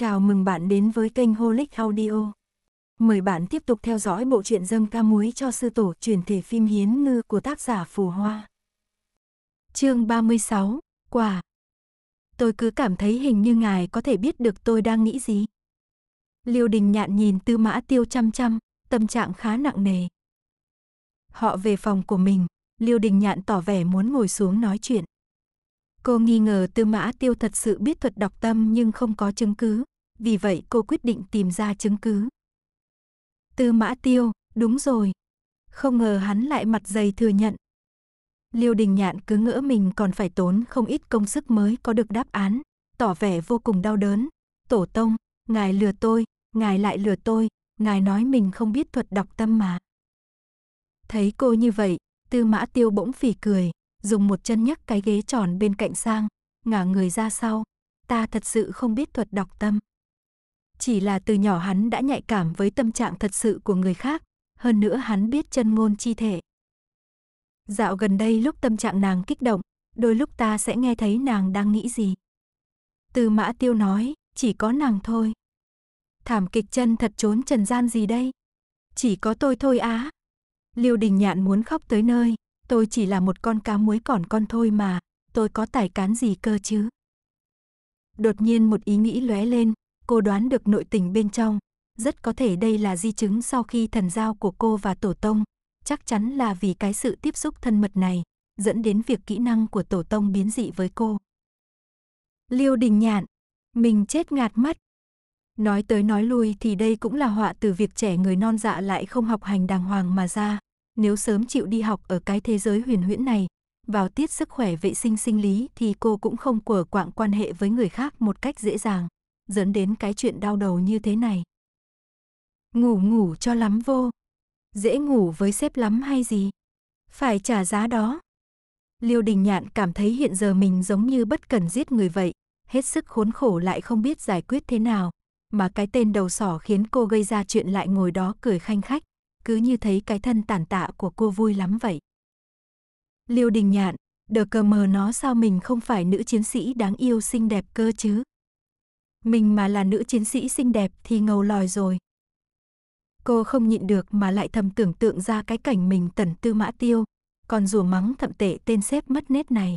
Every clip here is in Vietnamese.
Chào mừng bạn đến với kênh Holic Audio. Mời bạn tiếp tục theo dõi bộ truyện dâm ca muối cho sư tổ truyền thể phim Hiến Ngư của tác giả Phù Hoa. chương 36, Quả Tôi cứ cảm thấy hình như ngài có thể biết được tôi đang nghĩ gì. Liêu đình nhạn nhìn tư mã tiêu chăm chăm, tâm trạng khá nặng nề. Họ về phòng của mình, Liêu đình nhạn tỏ vẻ muốn ngồi xuống nói chuyện. Cô nghi ngờ Tư Mã Tiêu thật sự biết thuật đọc tâm nhưng không có chứng cứ vì vậy cô quyết định tìm ra chứng cứ. Tư mã tiêu, đúng rồi. Không ngờ hắn lại mặt dày thừa nhận. Liêu đình nhạn cứ ngỡ mình còn phải tốn không ít công sức mới có được đáp án, tỏ vẻ vô cùng đau đớn. Tổ tông, ngài lừa tôi, ngài lại lừa tôi, ngài nói mình không biết thuật đọc tâm mà. Thấy cô như vậy, tư mã tiêu bỗng phì cười, dùng một chân nhấc cái ghế tròn bên cạnh sang, ngả người ra sau. Ta thật sự không biết thuật đọc tâm. Chỉ là từ nhỏ hắn đã nhạy cảm với tâm trạng thật sự của người khác, hơn nữa hắn biết chân ngôn chi thể. Dạo gần đây lúc tâm trạng nàng kích động, đôi lúc ta sẽ nghe thấy nàng đang nghĩ gì. Từ mã tiêu nói, chỉ có nàng thôi. Thảm kịch chân thật trốn trần gian gì đây? Chỉ có tôi thôi á. Liêu đình nhạn muốn khóc tới nơi, tôi chỉ là một con cá muối còn con thôi mà, tôi có tài cán gì cơ chứ? Đột nhiên một ý nghĩ lóe lên, cô đoán được nội tình bên trong, rất có thể đây là di chứng sau khi thần giao của cô và tổ tông, chắc chắn là vì cái sự tiếp xúc thân mật này, dẫn đến việc kỹ năng của tổ tông biến dị với cô. Liêu Đình Nhạn, mình chết ngạt mắt. Nói tới nói lui thì đây cũng là họa từ việc trẻ người non dạ lại không học hành đàng hoàng mà ra, nếu sớm chịu đi học ở cái thế giới huyền huyễn này, vào tiết sức khỏe vệ sinh sinh lý thì cô cũng không quở quạng quan hệ với người khác một cách dễ dàng dẫn đến cái chuyện đau đầu như thế này. Ngủ ngủ cho lắm vô. Dễ ngủ với sếp lắm hay gì? Phải trả giá đó. Liêu Đình Nhạn cảm thấy hiện giờ mình giống như bất cần giết người vậy, hết sức khốn khổ lại không biết giải quyết thế nào, mà cái tên đầu sỏ khiến cô gây ra chuyện lại ngồi đó cười khanh khách, cứ như thấy cái thân tàn tạ của cô vui lắm vậy. Liêu Đình Nhạn, đờ cờ mờ nó sao mình không phải nữ chiến sĩ đáng yêu xinh đẹp cơ chứ? Mình mà là nữ chiến sĩ xinh đẹp thì ngầu lòi rồi. Cô không nhịn được mà lại thầm tưởng tượng ra cái cảnh mình tẩn tư mã tiêu, còn rủa mắng thậm tệ tên xếp mất nết này.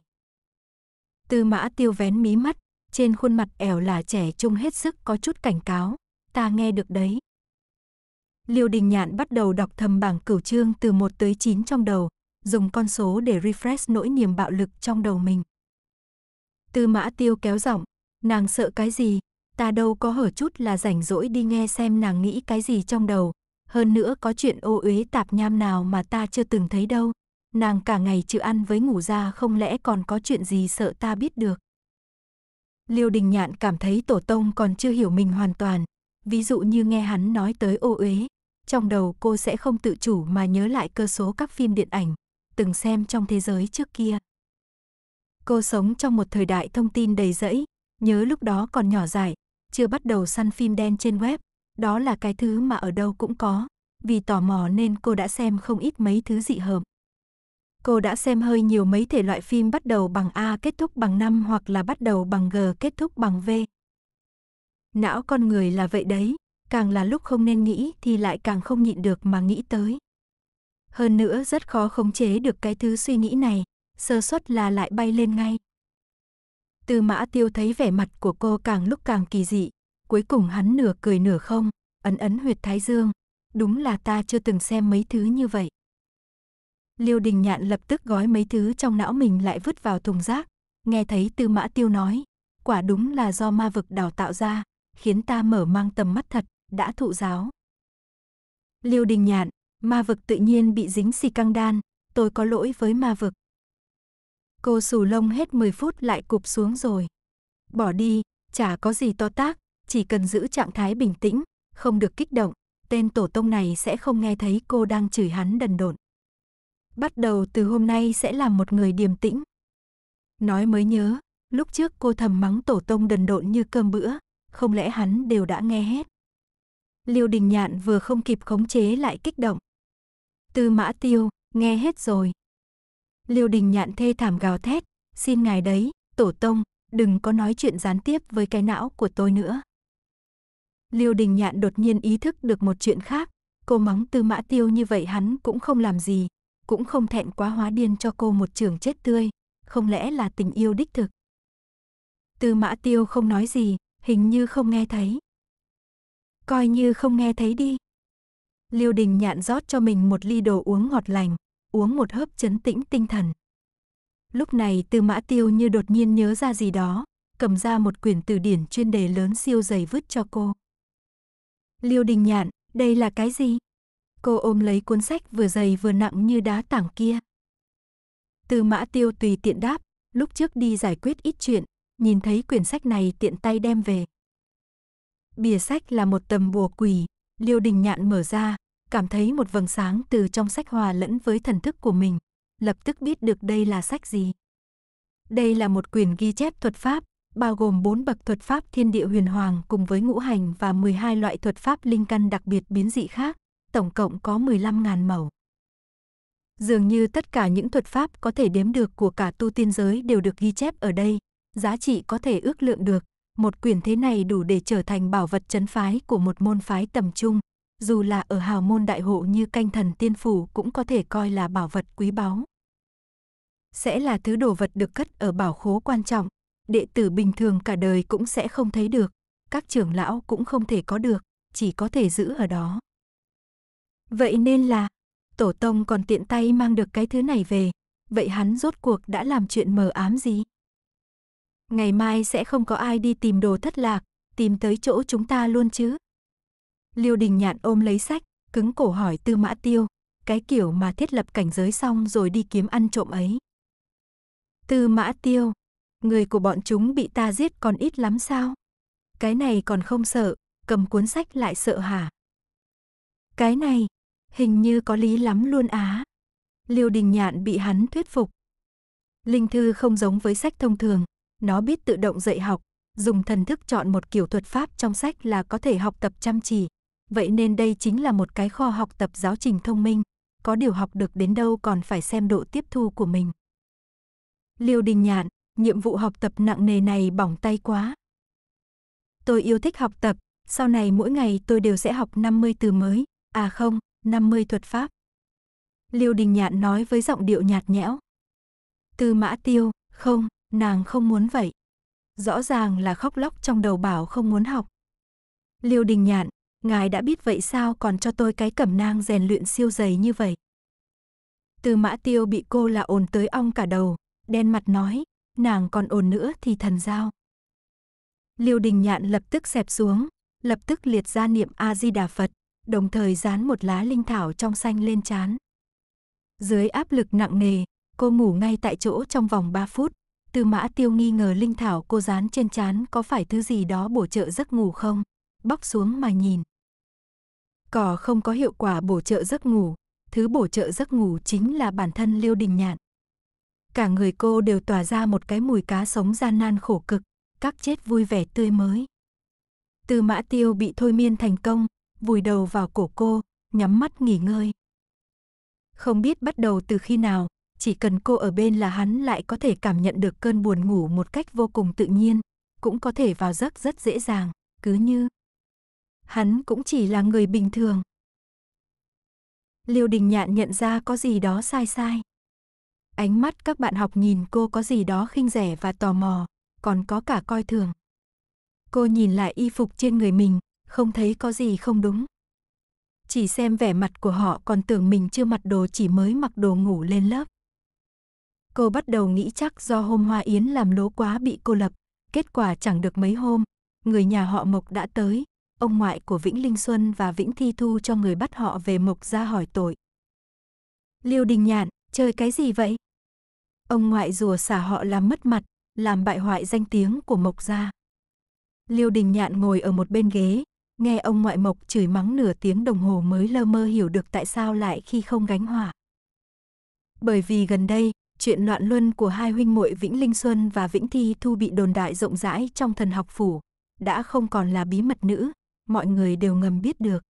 Tư mã tiêu vén mí mắt, trên khuôn mặt ẻo là trẻ trung hết sức có chút cảnh cáo, ta nghe được đấy. Liêu Đình Nhạn bắt đầu đọc thầm bảng cửu chương từ 1 tới 9 trong đầu, dùng con số để refresh nỗi niềm bạo lực trong đầu mình. Tư mã tiêu kéo giọng, nàng sợ cái gì, ta đâu có hở chút là rảnh rỗi đi nghe xem nàng nghĩ cái gì trong đầu, hơn nữa có chuyện ô uế tạp nham nào mà ta chưa từng thấy đâu. Nàng cả ngày chữ ăn với ngủ ra không lẽ còn có chuyện gì sợ ta biết được. Liêu Đình Nhạn cảm thấy tổ tông còn chưa hiểu mình hoàn toàn, ví dụ như nghe hắn nói tới ô uế, trong đầu cô sẽ không tự chủ mà nhớ lại cơ số các phim điện ảnh từng xem trong thế giới trước kia. Cô sống trong một thời đại thông tin đầy rẫy, nhớ lúc đó còn nhỏ dại, chưa bắt đầu săn phim đen trên web, đó là cái thứ mà ở đâu cũng có, vì tò mò nên cô đã xem không ít mấy thứ dị hợm. Cô đã xem hơi nhiều mấy thể loại phim bắt đầu bằng A kết thúc bằng 5 hoặc là bắt đầu bằng G kết thúc bằng V. Não con người là vậy đấy, càng là lúc không nên nghĩ thì lại càng không nhịn được mà nghĩ tới. Hơn nữa rất khó khống chế được cái thứ suy nghĩ này, sơ suất là lại bay lên ngay. Tư mã tiêu thấy vẻ mặt của cô càng lúc càng kỳ dị, cuối cùng hắn nửa cười nửa không, ấn ấn huyệt thái dương. Đúng là ta chưa từng xem mấy thứ như vậy. Liêu đình nhạn lập tức gói mấy thứ trong não mình lại vứt vào thùng rác, nghe thấy tư mã tiêu nói, quả đúng là do ma vực đào tạo ra, khiến ta mở mang tầm mắt thật, đã thụ giáo. Liêu đình nhạn, ma vực tự nhiên bị dính xì căng đan, tôi có lỗi với ma vực. Cô xù lông hết 10 phút lại cụp xuống rồi. Bỏ đi, chả có gì to tác, chỉ cần giữ trạng thái bình tĩnh, không được kích động, tên tổ tông này sẽ không nghe thấy cô đang chửi hắn đần độn. Bắt đầu từ hôm nay sẽ là một người điềm tĩnh. Nói mới nhớ, lúc trước cô thầm mắng tổ tông đần độn như cơm bữa, không lẽ hắn đều đã nghe hết. Liêu Đình Nhạn vừa không kịp khống chế lại kích động. Tư Mã Tiêu, nghe hết rồi, Liêu Đình Nhạn thê thảm gào thét, xin ngài đấy, tổ tông, đừng có nói chuyện gián tiếp với cái não của tôi nữa. Liêu Đình Nhạn đột nhiên ý thức được một chuyện khác, cô mắng Tư Mã Tiêu như vậy hắn cũng không làm gì, cũng không thẹn quá hóa điên cho cô một trường chết tươi, không lẽ là tình yêu đích thực. Tư Mã Tiêu không nói gì, hình như không nghe thấy. Coi như không nghe thấy đi. Liêu Đình Nhạn rót cho mình một ly đồ uống ngọt lành uống một hớp chấn tĩnh tinh thần. Lúc này Tư Mã Tiêu như đột nhiên nhớ ra gì đó, cầm ra một quyển từ điển chuyên đề lớn siêu dày vứt cho cô. Liêu Đình Nhạn, đây là cái gì? Cô ôm lấy cuốn sách vừa dày vừa nặng như đá tảng kia. Tư Mã Tiêu tùy tiện đáp, lúc trước đi giải quyết ít chuyện, nhìn thấy quyển sách này tiện tay đem về. Bìa sách là một tầm bùa quỷ, Liêu Đình Nhạn mở ra, cảm thấy một vầng sáng từ trong sách hòa lẫn với thần thức của mình, lập tức biết được đây là sách gì. Đây là một quyển ghi chép thuật pháp, bao gồm bốn bậc thuật pháp thiên địa huyền hoàng cùng với ngũ hành và 12 loại thuật pháp linh căn đặc biệt biến dị khác, tổng cộng có 15.000 mẫu. Dường như tất cả những thuật pháp có thể đếm được của cả tu tiên giới đều được ghi chép ở đây, giá trị có thể ước lượng được, một quyển thế này đủ để trở thành bảo vật chấn phái của một môn phái tầm trung, dù là ở hào môn đại hộ như canh thần tiên phủ cũng có thể coi là bảo vật quý báu. Sẽ là thứ đồ vật được cất ở bảo khố quan trọng, đệ tử bình thường cả đời cũng sẽ không thấy được, các trưởng lão cũng không thể có được, chỉ có thể giữ ở đó. Vậy nên là, tổ tông còn tiện tay mang được cái thứ này về, vậy hắn rốt cuộc đã làm chuyện mờ ám gì? Ngày mai sẽ không có ai đi tìm đồ thất lạc, tìm tới chỗ chúng ta luôn chứ? Liêu Đình Nhạn ôm lấy sách, cứng cổ hỏi Tư Mã Tiêu, cái kiểu mà thiết lập cảnh giới xong rồi đi kiếm ăn trộm ấy. Tư Mã Tiêu, người của bọn chúng bị ta giết còn ít lắm sao? Cái này còn không sợ, cầm cuốn sách lại sợ hả? Cái này, hình như có lý lắm luôn á. Liêu Đình Nhạn bị hắn thuyết phục. Linh thư không giống với sách thông thường, nó biết tự động dạy học, dùng thần thức chọn một kiểu thuật pháp trong sách là có thể học tập chăm chỉ. Vậy nên đây chính là một cái kho học tập giáo trình thông minh, có điều học được đến đâu còn phải xem độ tiếp thu của mình. Liêu Đình Nhạn, nhiệm vụ học tập nặng nề này bỏng tay quá. Tôi yêu thích học tập, sau này mỗi ngày tôi đều sẽ học 50 từ mới, à không, 50 thuật pháp. Liêu Đình Nhạn nói với giọng điệu nhạt nhẽo. từ mã tiêu, không, nàng không muốn vậy. Rõ ràng là khóc lóc trong đầu bảo không muốn học. Liêu Đình Nhạn, ngài đã biết vậy sao còn cho tôi cái cẩm nang rèn luyện siêu dày như vậy. Từ mã tiêu bị cô là ồn tới ong cả đầu, đen mặt nói, nàng còn ồn nữa thì thần giao. Liêu đình nhạn lập tức xẹp xuống, lập tức liệt ra niệm A-di-đà Phật, đồng thời dán một lá linh thảo trong xanh lên chán. Dưới áp lực nặng nề, cô ngủ ngay tại chỗ trong vòng 3 phút. Từ mã tiêu nghi ngờ linh thảo cô dán trên chán có phải thứ gì đó bổ trợ giấc ngủ không? Bóc xuống mà nhìn. Cỏ không có hiệu quả bổ trợ giấc ngủ, thứ bổ trợ giấc ngủ chính là bản thân Liêu Đình Nhạn. Cả người cô đều tỏa ra một cái mùi cá sống gian nan khổ cực, các chết vui vẻ tươi mới. Tư Mã Tiêu bị thôi miên thành công, vùi đầu vào cổ cô, nhắm mắt nghỉ ngơi. Không biết bắt đầu từ khi nào, chỉ cần cô ở bên là hắn lại có thể cảm nhận được cơn buồn ngủ một cách vô cùng tự nhiên, cũng có thể vào giấc rất dễ dàng, cứ như hắn cũng chỉ là người bình thường. Liêu Đình Nhạn nhận ra có gì đó sai sai. Ánh mắt các bạn học nhìn cô có gì đó khinh rẻ và tò mò, còn có cả coi thường. Cô nhìn lại y phục trên người mình, không thấy có gì không đúng. Chỉ xem vẻ mặt của họ còn tưởng mình chưa mặc đồ chỉ mới mặc đồ ngủ lên lớp. Cô bắt đầu nghĩ chắc do hôm Hoa Yến làm lố quá bị cô lập, kết quả chẳng được mấy hôm, người nhà họ Mộc đã tới, ông ngoại của Vĩnh Linh Xuân và Vĩnh Thi Thu cho người bắt họ về Mộc ra hỏi tội. Liêu Đình Nhạn, chơi cái gì vậy? Ông ngoại rùa xả họ làm mất mặt, làm bại hoại danh tiếng của Mộc gia. Liêu Đình Nhạn ngồi ở một bên ghế, nghe ông ngoại Mộc chửi mắng nửa tiếng đồng hồ mới lơ mơ hiểu được tại sao lại khi không gánh hỏa. Bởi vì gần đây, chuyện loạn luân của hai huynh muội Vĩnh Linh Xuân và Vĩnh Thi Thu bị đồn đại rộng rãi trong thần học phủ, đã không còn là bí mật nữa mọi người đều ngầm biết được.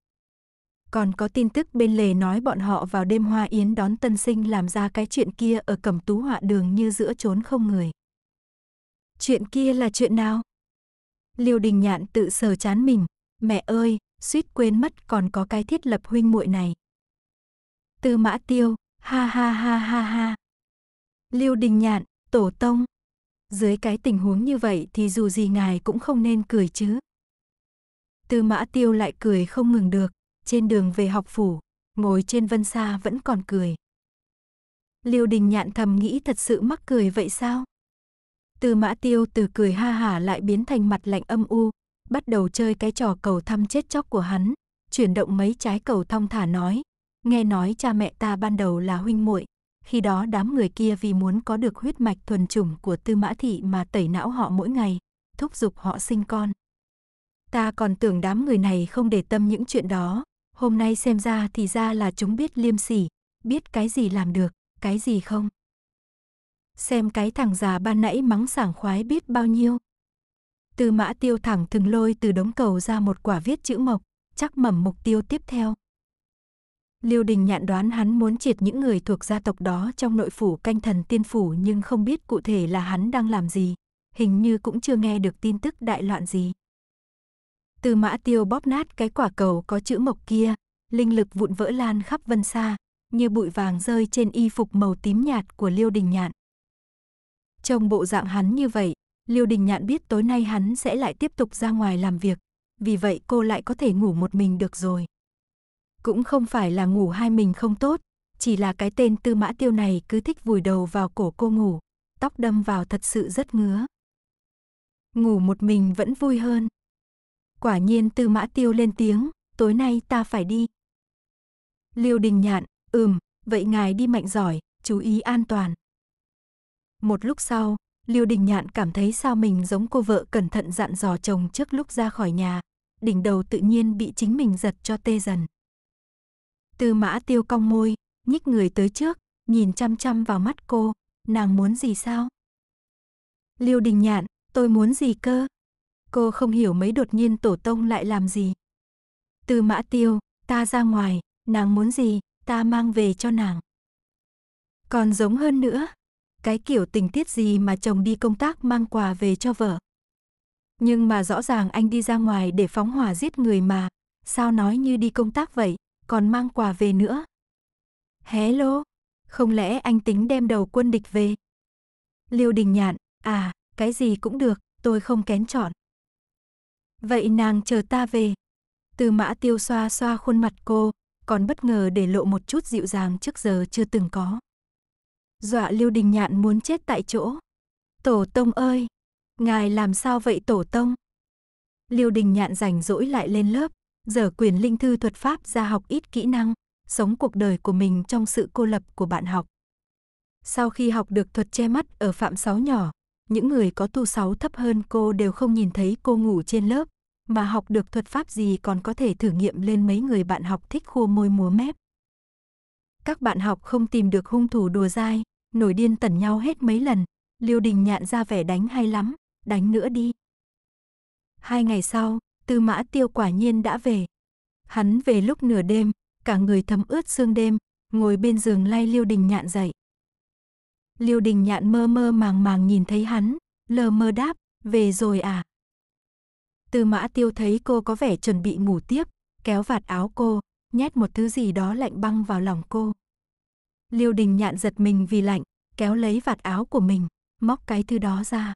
Còn có tin tức bên lề nói bọn họ vào đêm hoa yến đón tân sinh làm ra cái chuyện kia ở cẩm tú họa đường như giữa trốn không người. Chuyện kia là chuyện nào? Liêu đình nhạn tự sờ chán mình, mẹ ơi, suýt quên mất còn có cái thiết lập huynh muội này. Tư mã tiêu, ha ha ha ha ha. Liêu đình nhạn, tổ tông. Dưới cái tình huống như vậy thì dù gì ngài cũng không nên cười chứ. Tư mã tiêu lại cười không ngừng được, trên đường về học phủ, ngồi trên vân xa vẫn còn cười. Liêu đình nhạn thầm nghĩ thật sự mắc cười vậy sao? Tư mã tiêu từ cười ha hả lại biến thành mặt lạnh âm u, bắt đầu chơi cái trò cầu thăm chết chóc của hắn, chuyển động mấy trái cầu thong thả nói, nghe nói cha mẹ ta ban đầu là huynh muội, khi đó đám người kia vì muốn có được huyết mạch thuần chủng của Tư Mã thị mà tẩy não họ mỗi ngày, thúc giục họ sinh con. Ta còn tưởng đám người này không để tâm những chuyện đó. Hôm nay xem ra thì ra là chúng biết liêm sỉ, biết cái gì làm được, cái gì không. Xem cái thằng già ban nãy mắng sảng khoái biết bao nhiêu. Từ mã tiêu thẳng thừng lôi từ đống cầu ra một quả viết chữ mộc, chắc mầm mục tiêu tiếp theo. Liêu Đình nhạn đoán hắn muốn triệt những người thuộc gia tộc đó trong nội phủ canh thần tiên phủ nhưng không biết cụ thể là hắn đang làm gì. Hình như cũng chưa nghe được tin tức đại loạn gì tư mã tiêu bóp nát cái quả cầu có chữ mộc kia, linh lực vụn vỡ lan khắp vân xa, như bụi vàng rơi trên y phục màu tím nhạt của Liêu Đình Nhạn. Trông bộ dạng hắn như vậy, Liêu Đình Nhạn biết tối nay hắn sẽ lại tiếp tục ra ngoài làm việc, vì vậy cô lại có thể ngủ một mình được rồi. Cũng không phải là ngủ hai mình không tốt, chỉ là cái tên tư mã tiêu này cứ thích vùi đầu vào cổ cô ngủ, tóc đâm vào thật sự rất ngứa. Ngủ một mình vẫn vui hơn, Quả nhiên Tư Mã Tiêu lên tiếng, tối nay ta phải đi. Liêu Đình Nhạn, ừm, vậy ngài đi mạnh giỏi, chú ý an toàn. Một lúc sau, Liêu Đình Nhạn cảm thấy sao mình giống cô vợ cẩn thận dặn dò chồng trước lúc ra khỏi nhà, đỉnh đầu tự nhiên bị chính mình giật cho tê dần. Tư mã tiêu cong môi, nhích người tới trước, nhìn chăm chăm vào mắt cô, nàng muốn gì sao? Liêu Đình Nhạn, tôi muốn gì cơ? Cô không hiểu mấy đột nhiên tổ tông lại làm gì. Từ mã tiêu, ta ra ngoài, nàng muốn gì, ta mang về cho nàng. Còn giống hơn nữa, cái kiểu tình tiết gì mà chồng đi công tác mang quà về cho vợ. Nhưng mà rõ ràng anh đi ra ngoài để phóng hỏa giết người mà, sao nói như đi công tác vậy, còn mang quà về nữa. hé lô không lẽ anh tính đem đầu quân địch về? Liêu Đình Nhạn, à, cái gì cũng được, tôi không kén chọn. Vậy nàng chờ ta về. Từ mã tiêu xoa xoa khuôn mặt cô, còn bất ngờ để lộ một chút dịu dàng trước giờ chưa từng có. Dọa liêu Đình Nhạn muốn chết tại chỗ. Tổ tông ơi! Ngài làm sao vậy tổ tông? liêu Đình Nhạn rảnh rỗi lại lên lớp, giờ quyền linh thư thuật pháp ra học ít kỹ năng, sống cuộc đời của mình trong sự cô lập của bạn học. Sau khi học được thuật che mắt ở phạm sáu nhỏ, những người có tu sáu thấp hơn cô đều không nhìn thấy cô ngủ trên lớp, mà học được thuật pháp gì còn có thể thử nghiệm lên mấy người bạn học thích khua môi múa mép. Các bạn học không tìm được hung thủ đùa dai, nổi điên tẩn nhau hết mấy lần, Liêu Đình nhạn ra vẻ đánh hay lắm, đánh nữa đi. Hai ngày sau, Tư Mã Tiêu quả nhiên đã về. Hắn về lúc nửa đêm, cả người thấm ướt sương đêm, ngồi bên giường lay Liêu Đình nhạn dậy. Liêu đình nhạn mơ mơ màng màng nhìn thấy hắn, lờ mơ đáp, về rồi à. Tư mã tiêu thấy cô có vẻ chuẩn bị ngủ tiếp, kéo vạt áo cô, nhét một thứ gì đó lạnh băng vào lòng cô. Liêu đình nhạn giật mình vì lạnh, kéo lấy vạt áo của mình, móc cái thứ đó ra.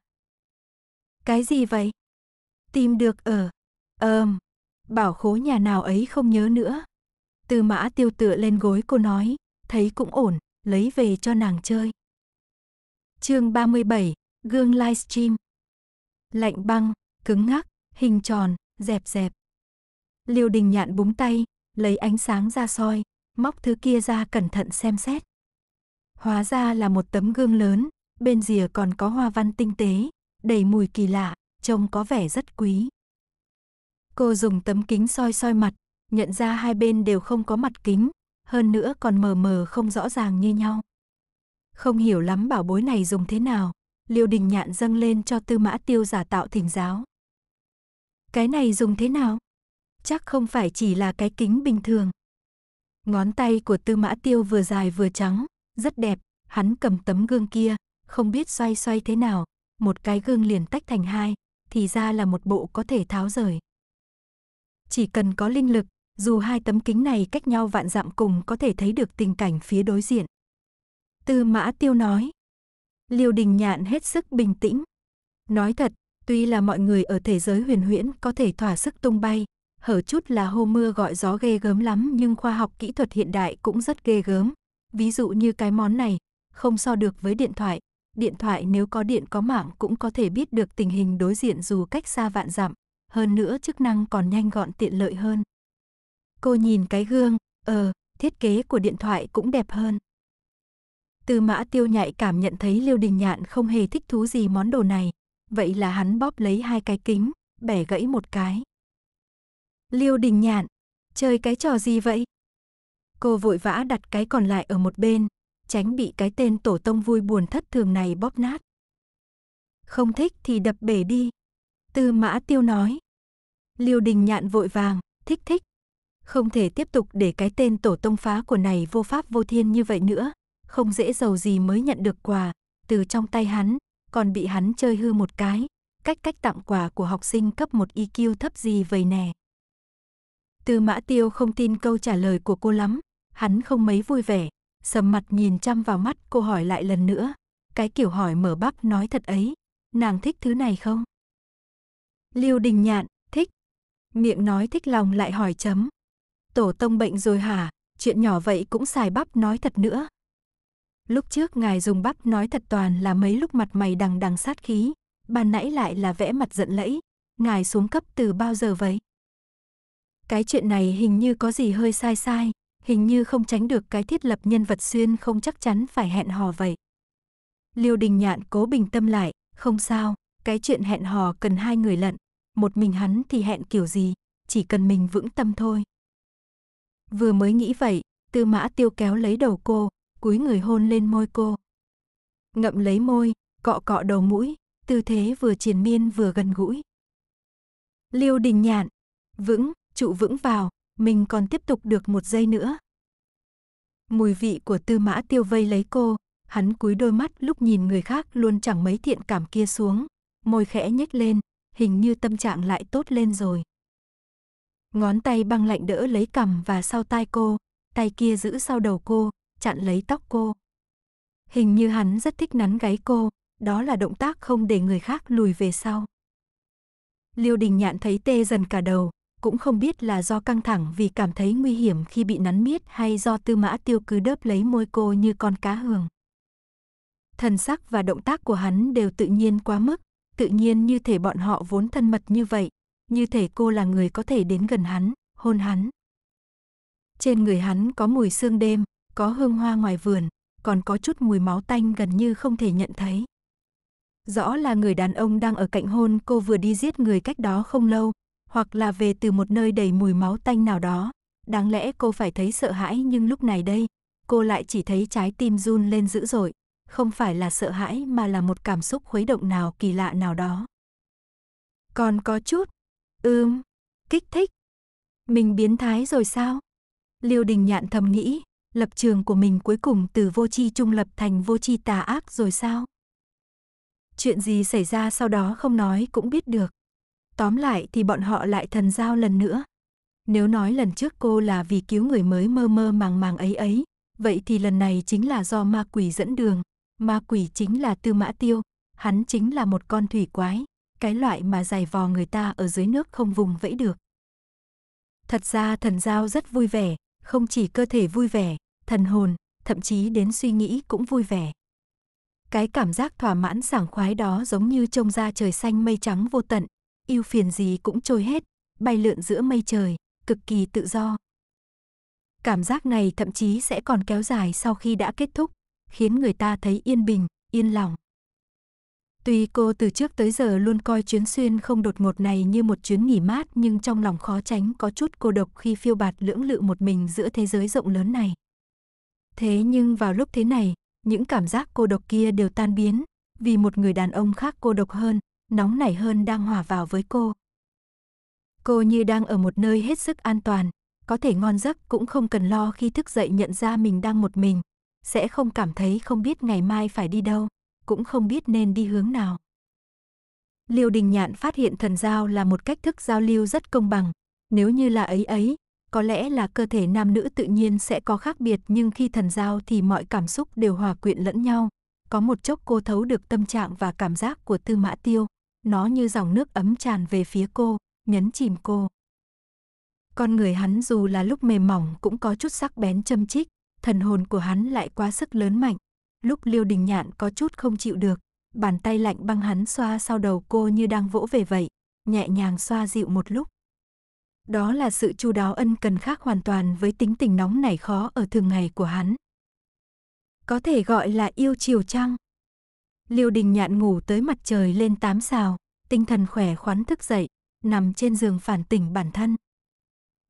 Cái gì vậy? Tìm được ở. Ờm, bảo khố nhà nào ấy không nhớ nữa. Tư mã tiêu tựa lên gối cô nói, thấy cũng ổn, lấy về cho nàng chơi. Chương 37, gương livestream. Lạnh băng, cứng ngắc, hình tròn, dẹp dẹp. Liêu Đình Nhạn búng tay, lấy ánh sáng ra soi, móc thứ kia ra cẩn thận xem xét. Hóa ra là một tấm gương lớn, bên rìa còn có hoa văn tinh tế, đầy mùi kỳ lạ, trông có vẻ rất quý. Cô dùng tấm kính soi soi mặt, nhận ra hai bên đều không có mặt kính, hơn nữa còn mờ mờ không rõ ràng như nhau. Không hiểu lắm bảo bối này dùng thế nào, Liêu Đình Nhạn dâng lên cho Tư Mã Tiêu giả tạo thỉnh giáo. Cái này dùng thế nào? Chắc không phải chỉ là cái kính bình thường. Ngón tay của Tư Mã Tiêu vừa dài vừa trắng, rất đẹp, hắn cầm tấm gương kia, không biết xoay xoay thế nào, một cái gương liền tách thành hai, thì ra là một bộ có thể tháo rời. Chỉ cần có linh lực, dù hai tấm kính này cách nhau vạn dặm cùng có thể thấy được tình cảnh phía đối diện. Tư mã tiêu nói. Liêu đình nhạn hết sức bình tĩnh. Nói thật, tuy là mọi người ở thế giới huyền huyễn có thể thỏa sức tung bay, hở chút là hô mưa gọi gió ghê gớm lắm nhưng khoa học kỹ thuật hiện đại cũng rất ghê gớm. Ví dụ như cái món này, không so được với điện thoại. Điện thoại nếu có điện có mạng cũng có thể biết được tình hình đối diện dù cách xa vạn dặm. Hơn nữa chức năng còn nhanh gọn tiện lợi hơn. Cô nhìn cái gương, ờ, thiết kế của điện thoại cũng đẹp hơn. Tư mã tiêu nhạy cảm nhận thấy Liêu Đình Nhạn không hề thích thú gì món đồ này, vậy là hắn bóp lấy hai cái kính, bẻ gãy một cái. Liêu Đình Nhạn, chơi cái trò gì vậy? Cô vội vã đặt cái còn lại ở một bên, tránh bị cái tên tổ tông vui buồn thất thường này bóp nát. Không thích thì đập bể đi. Tư mã tiêu nói. Liêu đình nhạn vội vàng, thích thích. Không thể tiếp tục để cái tên tổ tông phá của này vô pháp vô thiên như vậy nữa, không dễ giàu gì mới nhận được quà, từ trong tay hắn, còn bị hắn chơi hư một cái. Cách cách tặng quà của học sinh cấp một EQ thấp gì vầy nè. Tư Mã Tiêu không tin câu trả lời của cô lắm, hắn không mấy vui vẻ, sầm mặt nhìn chăm vào mắt cô hỏi lại lần nữa. Cái kiểu hỏi mở bắp nói thật ấy, nàng thích thứ này không? Liêu Đình Nhạn, thích. Miệng nói thích lòng lại hỏi chấm. Tổ tông bệnh rồi hả, chuyện nhỏ vậy cũng xài bắp nói thật nữa. Lúc trước ngài dùng bắp nói thật toàn là mấy lúc mặt mày đằng đằng sát khí, ban nãy lại là vẽ mặt giận lẫy, ngài xuống cấp từ bao giờ vậy? Cái chuyện này hình như có gì hơi sai sai, hình như không tránh được cái thiết lập nhân vật xuyên không chắc chắn phải hẹn hò vậy. Liêu Đình Nhạn cố bình tâm lại, không sao, cái chuyện hẹn hò cần hai người lận, một mình hắn thì hẹn kiểu gì, chỉ cần mình vững tâm thôi. Vừa mới nghĩ vậy, Tư Mã Tiêu kéo lấy đầu cô, cúi người hôn lên môi cô. Ngậm lấy môi, cọ cọ đầu mũi, tư thế vừa triền miên vừa gần gũi. Liêu đình nhạn, vững, trụ vững vào, mình còn tiếp tục được một giây nữa. Mùi vị của tư mã tiêu vây lấy cô, hắn cúi đôi mắt lúc nhìn người khác luôn chẳng mấy thiện cảm kia xuống, môi khẽ nhếch lên, hình như tâm trạng lại tốt lên rồi. Ngón tay băng lạnh đỡ lấy cằm và sau tai cô, tay kia giữ sau đầu cô, chặn lấy tóc cô. Hình như hắn rất thích nắn gáy cô, đó là động tác không để người khác lùi về sau. Liêu Đình Nhạn thấy tê dần cả đầu, cũng không biết là do căng thẳng vì cảm thấy nguy hiểm khi bị nắn miết hay do tư mã tiêu cứ đớp lấy môi cô như con cá hường. Thần sắc và động tác của hắn đều tự nhiên quá mức, tự nhiên như thể bọn họ vốn thân mật như vậy, như thể cô là người có thể đến gần hắn, hôn hắn. Trên người hắn có mùi sương đêm, có hương hoa ngoài vườn, còn có chút mùi máu tanh gần như không thể nhận thấy. Rõ là người đàn ông đang ở cạnh hôn cô vừa đi giết người cách đó không lâu, hoặc là về từ một nơi đầy mùi máu tanh nào đó. Đáng lẽ cô phải thấy sợ hãi nhưng lúc này đây, cô lại chỉ thấy trái tim run lên dữ dội, không phải là sợ hãi mà là một cảm xúc khuấy động nào kỳ lạ nào đó. Còn có chút, ưm, kích thích. Mình biến thái rồi sao? Liêu Đình Nhạn thầm nghĩ, lập trường của mình cuối cùng từ vô tri trung lập thành vô tri tà ác rồi sao? Chuyện gì xảy ra sau đó không nói cũng biết được. Tóm lại thì bọn họ lại thần giao lần nữa. Nếu nói lần trước cô là vì cứu người mới mơ mơ màng màng ấy ấy, vậy thì lần này chính là do ma quỷ dẫn đường. Ma quỷ chính là Tư Mã Tiêu, hắn chính là một con thủy quái, cái loại mà giày vò người ta ở dưới nước không vùng vẫy được. Thật ra thần giao rất vui vẻ, không chỉ cơ thể vui vẻ, thần hồn, thậm chí đến suy nghĩ cũng vui vẻ. Cái cảm giác thỏa mãn sảng khoái đó giống như trông ra trời xanh mây trắng vô tận, yêu phiền gì cũng trôi hết, bay lượn giữa mây trời, cực kỳ tự do. Cảm giác này thậm chí sẽ còn kéo dài sau khi đã kết thúc, khiến người ta thấy yên bình, yên lòng. Tuy cô từ trước tới giờ luôn coi chuyến xuyên không đột ngột này như một chuyến nghỉ mát nhưng trong lòng khó tránh có chút cô độc khi phiêu bạt lưỡng lự một mình giữa thế giới rộng lớn này. Thế nhưng vào lúc thế này, những cảm giác cô độc kia đều tan biến, vì một người đàn ông khác cô độc hơn, nóng nảy hơn đang hòa vào với cô. Cô như đang ở một nơi hết sức an toàn, có thể ngon giấc cũng không cần lo khi thức dậy nhận ra mình đang một mình, sẽ không cảm thấy không biết ngày mai phải đi đâu cũng không biết nên đi hướng nào. Liêu Đình Nhạn phát hiện thần giao là một cách thức giao lưu rất công bằng. Nếu như là ấy ấy, có lẽ là cơ thể nam nữ tự nhiên sẽ có khác biệt nhưng khi thần giao thì mọi cảm xúc đều hòa quyện lẫn nhau. Có một chốc cô thấu được tâm trạng và cảm giác của tư mã tiêu. Nó như dòng nước ấm tràn về phía cô, nhấn chìm cô. Con người hắn dù là lúc mềm mỏng cũng có chút sắc bén châm chích, thần hồn của hắn lại quá sức lớn mạnh, Lúc Liêu Đình Nhạn có chút không chịu được, bàn tay lạnh băng hắn xoa sau đầu cô như đang vỗ về vậy, nhẹ nhàng xoa dịu một lúc. Đó là sự chu đáo ân cần khác hoàn toàn với tính tình nóng nảy khó ở thường ngày của hắn. Có thể gọi là yêu chiều trăng. Liêu Đình Nhạn ngủ tới mặt trời lên tám xào, tinh thần khỏe khoắn thức dậy, nằm trên giường phản tỉnh bản thân.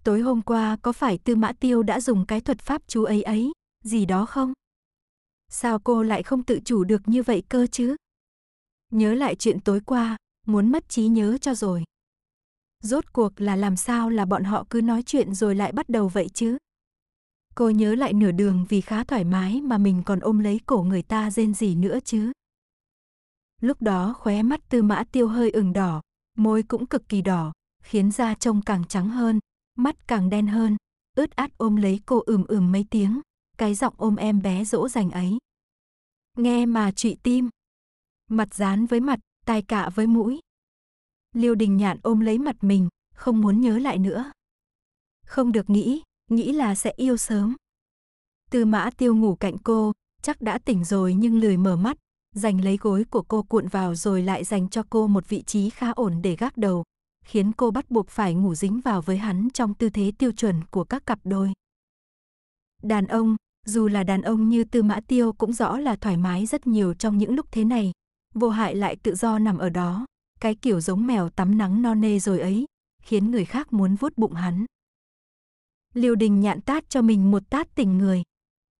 Tối hôm qua có phải Tư Mã Tiêu đã dùng cái thuật pháp chú ấy ấy, gì đó không? sao cô lại không tự chủ được như vậy cơ chứ? Nhớ lại chuyện tối qua, muốn mất trí nhớ cho rồi. Rốt cuộc là làm sao là bọn họ cứ nói chuyện rồi lại bắt đầu vậy chứ? Cô nhớ lại nửa đường vì khá thoải mái mà mình còn ôm lấy cổ người ta rên gì nữa chứ. Lúc đó khóe mắt tư mã tiêu hơi ửng đỏ, môi cũng cực kỳ đỏ, khiến da trông càng trắng hơn, mắt càng đen hơn, ướt át ôm lấy cô ừm ừm mấy tiếng cái giọng ôm em bé dỗ dành ấy. Nghe mà trụy tim. Mặt dán với mặt, tai cạ với mũi. Liêu đình nhạn ôm lấy mặt mình, không muốn nhớ lại nữa. Không được nghĩ, nghĩ là sẽ yêu sớm. Tư mã tiêu ngủ cạnh cô, chắc đã tỉnh rồi nhưng lười mở mắt, dành lấy gối của cô cuộn vào rồi lại dành cho cô một vị trí khá ổn để gác đầu, khiến cô bắt buộc phải ngủ dính vào với hắn trong tư thế tiêu chuẩn của các cặp đôi. Đàn ông, dù là đàn ông như Tư Mã Tiêu cũng rõ là thoải mái rất nhiều trong những lúc thế này, vô hại lại tự do nằm ở đó, cái kiểu giống mèo tắm nắng no nê rồi ấy, khiến người khác muốn vuốt bụng hắn. Liêu Đình nhạn tát cho mình một tát tỉnh người.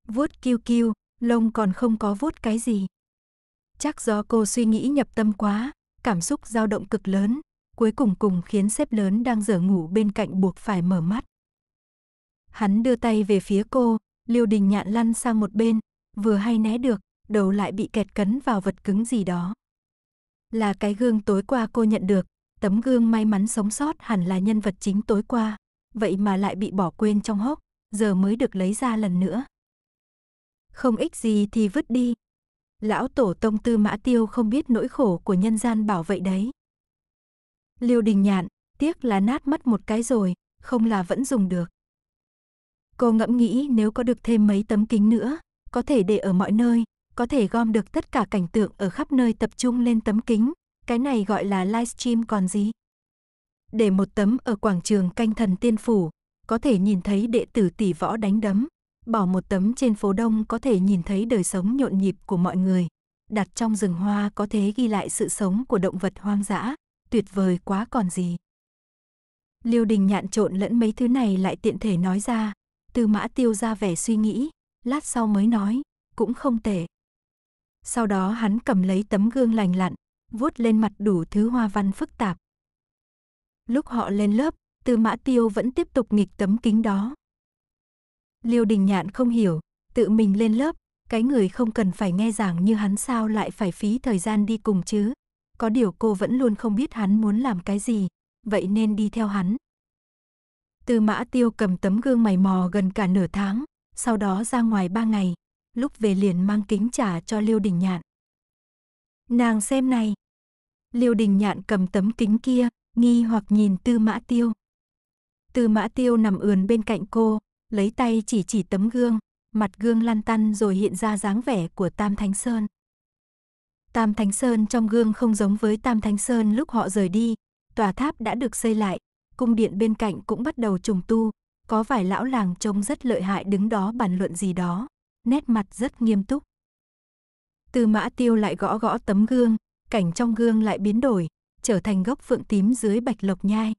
Vuốt kiêu kiêu, lông còn không có vuốt cái gì. Chắc do cô suy nghĩ nhập tâm quá, cảm xúc dao động cực lớn, cuối cùng cùng khiến sếp lớn đang dở ngủ bên cạnh buộc phải mở mắt. Hắn đưa tay về phía cô, Liêu đình nhạn lăn sang một bên, vừa hay né được, đầu lại bị kẹt cấn vào vật cứng gì đó. Là cái gương tối qua cô nhận được, tấm gương may mắn sống sót hẳn là nhân vật chính tối qua, vậy mà lại bị bỏ quên trong hốc, giờ mới được lấy ra lần nữa. Không ích gì thì vứt đi. Lão tổ tông tư mã tiêu không biết nỗi khổ của nhân gian bảo vậy đấy. Liêu đình nhạn, tiếc là nát mất một cái rồi, không là vẫn dùng được. Cô ngẫm nghĩ nếu có được thêm mấy tấm kính nữa, có thể để ở mọi nơi, có thể gom được tất cả cảnh tượng ở khắp nơi tập trung lên tấm kính, cái này gọi là livestream còn gì. Để một tấm ở quảng trường canh thần tiên phủ, có thể nhìn thấy đệ tử tỷ võ đánh đấm, bỏ một tấm trên phố đông có thể nhìn thấy đời sống nhộn nhịp của mọi người, đặt trong rừng hoa có thể ghi lại sự sống của động vật hoang dã, tuyệt vời quá còn gì. Liêu Đình nhạn trộn lẫn mấy thứ này lại tiện thể nói ra, Tư mã tiêu ra vẻ suy nghĩ, lát sau mới nói, cũng không tệ. Sau đó hắn cầm lấy tấm gương lành lặn, vuốt lên mặt đủ thứ hoa văn phức tạp. Lúc họ lên lớp, Tư Mã Tiêu vẫn tiếp tục nghịch tấm kính đó. Liêu Đình Nhạn không hiểu, tự mình lên lớp, cái người không cần phải nghe giảng như hắn sao lại phải phí thời gian đi cùng chứ. Có điều cô vẫn luôn không biết hắn muốn làm cái gì, vậy nên đi theo hắn. Tư mã tiêu cầm tấm gương mày mò gần cả nửa tháng, sau đó ra ngoài ba ngày, lúc về liền mang kính trả cho Liêu Đình Nhạn. Nàng xem này. Liêu Đình Nhạn cầm tấm kính kia, nghi hoặc nhìn tư mã tiêu. Tư mã tiêu nằm ườn bên cạnh cô, lấy tay chỉ chỉ tấm gương, mặt gương lăn tăn rồi hiện ra dáng vẻ của Tam Thánh Sơn. Tam Thánh Sơn trong gương không giống với Tam Thánh Sơn lúc họ rời đi, tòa tháp đã được xây lại, cung điện bên cạnh cũng bắt đầu trùng tu, có vài lão làng trông rất lợi hại đứng đó bàn luận gì đó, nét mặt rất nghiêm túc. Từ mã tiêu lại gõ gõ tấm gương, cảnh trong gương lại biến đổi, trở thành gốc phượng tím dưới bạch lộc nhai.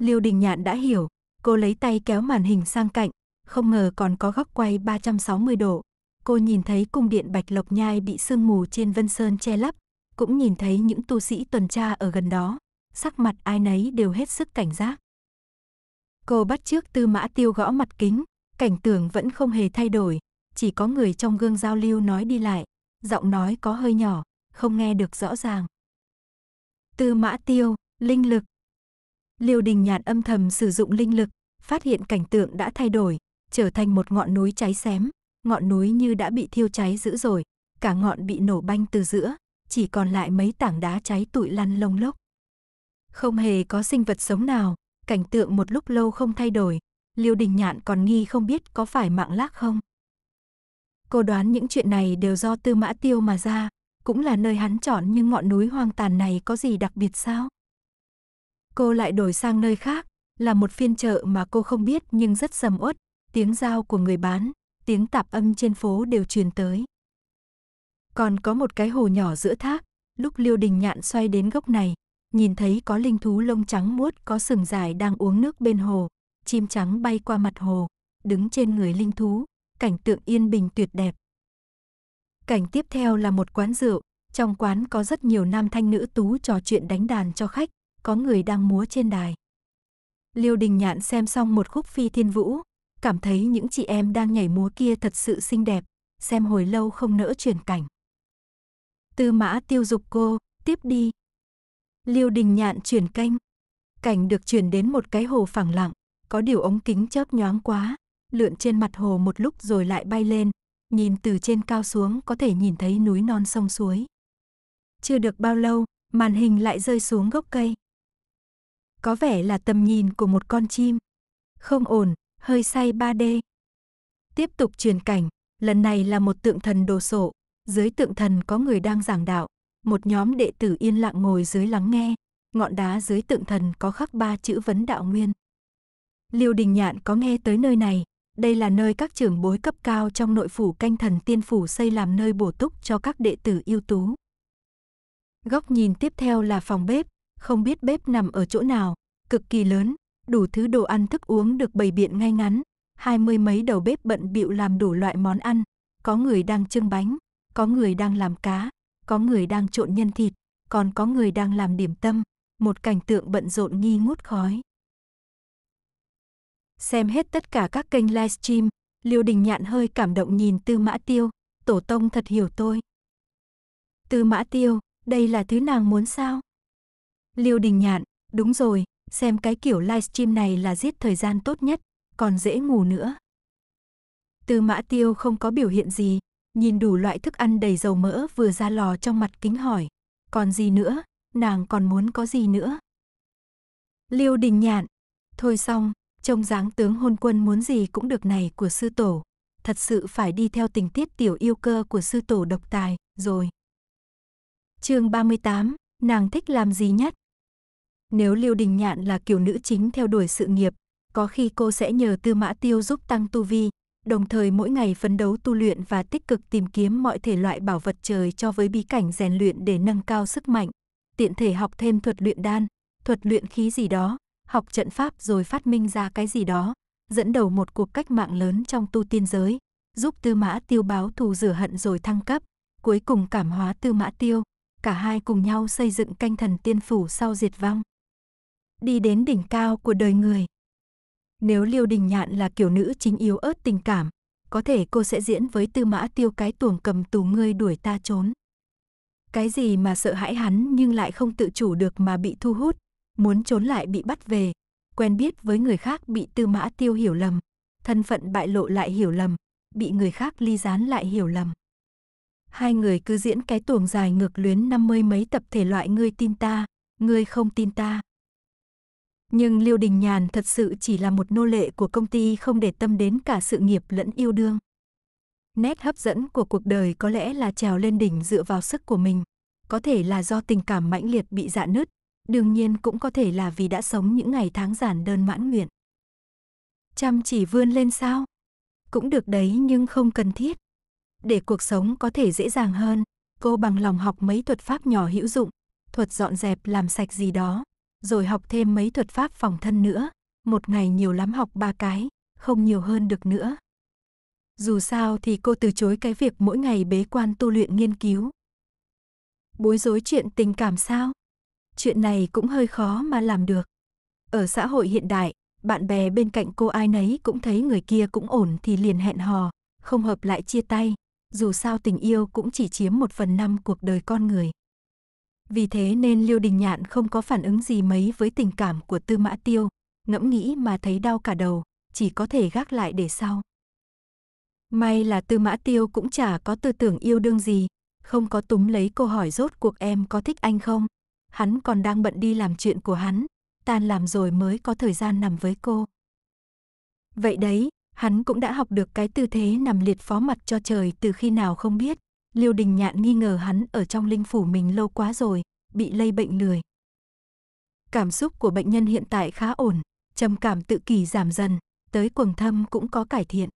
Liêu Đình Nhạn đã hiểu, cô lấy tay kéo màn hình sang cạnh, không ngờ còn có góc quay 360 độ. Cô nhìn thấy cung điện Bạch Lộc Nhai bị sương mù trên Vân Sơn che lấp, cũng nhìn thấy những tu sĩ tuần tra ở gần đó sắc mặt ai nấy đều hết sức cảnh giác. Cô bắt trước tư mã tiêu gõ mặt kính, cảnh tưởng vẫn không hề thay đổi, chỉ có người trong gương giao lưu nói đi lại, giọng nói có hơi nhỏ, không nghe được rõ ràng. Tư mã tiêu, linh lực. Liêu đình nhạt âm thầm sử dụng linh lực, phát hiện cảnh tượng đã thay đổi, trở thành một ngọn núi cháy xém, ngọn núi như đã bị thiêu cháy dữ rồi, cả ngọn bị nổ banh từ giữa, chỉ còn lại mấy tảng đá cháy tụi lăn lông lốc. Không hề có sinh vật sống nào, cảnh tượng một lúc lâu không thay đổi, Liêu Đình Nhạn còn nghi không biết có phải mạng lác không. Cô đoán những chuyện này đều do Tư Mã Tiêu mà ra, cũng là nơi hắn chọn nhưng ngọn núi hoang tàn này có gì đặc biệt sao? Cô lại đổi sang nơi khác, là một phiên chợ mà cô không biết nhưng rất sầm uất, tiếng giao của người bán, tiếng tạp âm trên phố đều truyền tới. Còn có một cái hồ nhỏ giữa thác, lúc Liêu Đình Nhạn xoay đến gốc này, nhìn thấy có linh thú lông trắng muốt có sừng dài đang uống nước bên hồ, chim trắng bay qua mặt hồ, đứng trên người linh thú, cảnh tượng yên bình tuyệt đẹp. Cảnh tiếp theo là một quán rượu, trong quán có rất nhiều nam thanh nữ tú trò chuyện đánh đàn cho khách, có người đang múa trên đài. Liêu Đình Nhạn xem xong một khúc phi thiên vũ, cảm thấy những chị em đang nhảy múa kia thật sự xinh đẹp, xem hồi lâu không nỡ chuyển cảnh. Tư mã tiêu dục cô, tiếp đi. Liêu Đình Nhạn chuyển canh. Cảnh được chuyển đến một cái hồ phẳng lặng, có điều ống kính chớp nhoáng quá, lượn trên mặt hồ một lúc rồi lại bay lên, nhìn từ trên cao xuống có thể nhìn thấy núi non sông suối. Chưa được bao lâu, màn hình lại rơi xuống gốc cây. Có vẻ là tầm nhìn của một con chim. Không ổn, hơi say 3D. Tiếp tục truyền cảnh, lần này là một tượng thần đồ sộ, dưới tượng thần có người đang giảng đạo, một nhóm đệ tử yên lặng ngồi dưới lắng nghe, ngọn đá dưới tượng thần có khắc ba chữ vấn đạo nguyên. Liêu Đình Nhạn có nghe tới nơi này, đây là nơi các trưởng bối cấp cao trong nội phủ canh thần tiên phủ xây làm nơi bổ túc cho các đệ tử ưu tú. Góc nhìn tiếp theo là phòng bếp, không biết bếp nằm ở chỗ nào, cực kỳ lớn, đủ thứ đồ ăn thức uống được bày biện ngay ngắn, hai mươi mấy đầu bếp bận bịu làm đủ loại món ăn, có người đang trưng bánh, có người đang làm cá, có người đang trộn nhân thịt, còn có người đang làm điểm tâm, một cảnh tượng bận rộn nghi ngút khói. Xem hết tất cả các kênh livestream, Liêu Đình Nhạn hơi cảm động nhìn Tư Mã Tiêu, tổ tông thật hiểu tôi. Tư Mã Tiêu, đây là thứ nàng muốn sao? Liêu Đình Nhạn, đúng rồi, xem cái kiểu livestream này là giết thời gian tốt nhất, còn dễ ngủ nữa. Tư Mã Tiêu không có biểu hiện gì, Nhìn đủ loại thức ăn đầy dầu mỡ vừa ra lò trong mặt kính hỏi. Còn gì nữa? Nàng còn muốn có gì nữa? Liêu đình nhạn. Thôi xong, trông dáng tướng hôn quân muốn gì cũng được này của sư tổ. Thật sự phải đi theo tình tiết tiểu yêu cơ của sư tổ độc tài, rồi. chương 38, nàng thích làm gì nhất? Nếu Liêu Đình Nhạn là kiểu nữ chính theo đuổi sự nghiệp, có khi cô sẽ nhờ Tư Mã Tiêu giúp tăng tu vi, đồng thời mỗi ngày phấn đấu tu luyện và tích cực tìm kiếm mọi thể loại bảo vật trời cho với bí cảnh rèn luyện để nâng cao sức mạnh, tiện thể học thêm thuật luyện đan, thuật luyện khí gì đó, học trận pháp rồi phát minh ra cái gì đó, dẫn đầu một cuộc cách mạng lớn trong tu tiên giới, giúp Tư Mã Tiêu báo thù rửa hận rồi thăng cấp, cuối cùng cảm hóa Tư Mã Tiêu, cả hai cùng nhau xây dựng canh thần tiên phủ sau diệt vong. Đi đến đỉnh cao của đời người nếu Liêu Đình Nhạn là kiểu nữ chính yếu ớt tình cảm, có thể cô sẽ diễn với tư mã tiêu cái tuồng cầm tù ngươi đuổi ta trốn. Cái gì mà sợ hãi hắn nhưng lại không tự chủ được mà bị thu hút, muốn trốn lại bị bắt về, quen biết với người khác bị tư mã tiêu hiểu lầm, thân phận bại lộ lại hiểu lầm, bị người khác ly gián lại hiểu lầm. Hai người cứ diễn cái tuồng dài ngược luyến năm mươi mấy tập thể loại ngươi tin ta, ngươi không tin ta. Nhưng Liêu Đình Nhàn thật sự chỉ là một nô lệ của công ty không để tâm đến cả sự nghiệp lẫn yêu đương. Nét hấp dẫn của cuộc đời có lẽ là trèo lên đỉnh dựa vào sức của mình, có thể là do tình cảm mãnh liệt bị dạn nứt, đương nhiên cũng có thể là vì đã sống những ngày tháng giản đơn mãn nguyện. Chăm chỉ vươn lên sao? Cũng được đấy nhưng không cần thiết. Để cuộc sống có thể dễ dàng hơn, cô bằng lòng học mấy thuật pháp nhỏ hữu dụng, thuật dọn dẹp làm sạch gì đó, rồi học thêm mấy thuật pháp phòng thân nữa, một ngày nhiều lắm học ba cái, không nhiều hơn được nữa. Dù sao thì cô từ chối cái việc mỗi ngày bế quan tu luyện nghiên cứu. Bối rối chuyện tình cảm sao? Chuyện này cũng hơi khó mà làm được. Ở xã hội hiện đại, bạn bè bên cạnh cô ai nấy cũng thấy người kia cũng ổn thì liền hẹn hò, không hợp lại chia tay. Dù sao tình yêu cũng chỉ chiếm một phần năm cuộc đời con người. Vì thế nên Liêu Đình Nhạn không có phản ứng gì mấy với tình cảm của Tư Mã Tiêu, ngẫm nghĩ mà thấy đau cả đầu, chỉ có thể gác lại để sau. May là Tư Mã Tiêu cũng chả có tư tưởng yêu đương gì, không có túm lấy câu hỏi rốt cuộc em có thích anh không. Hắn còn đang bận đi làm chuyện của hắn, tan làm rồi mới có thời gian nằm với cô. Vậy đấy, hắn cũng đã học được cái tư thế nằm liệt phó mặt cho trời từ khi nào không biết. Liêu Đình Nhạn nghi ngờ hắn ở trong linh phủ mình lâu quá rồi, bị lây bệnh lười. Cảm xúc của bệnh nhân hiện tại khá ổn, trầm cảm tự kỷ giảm dần, tới quầng thâm cũng có cải thiện.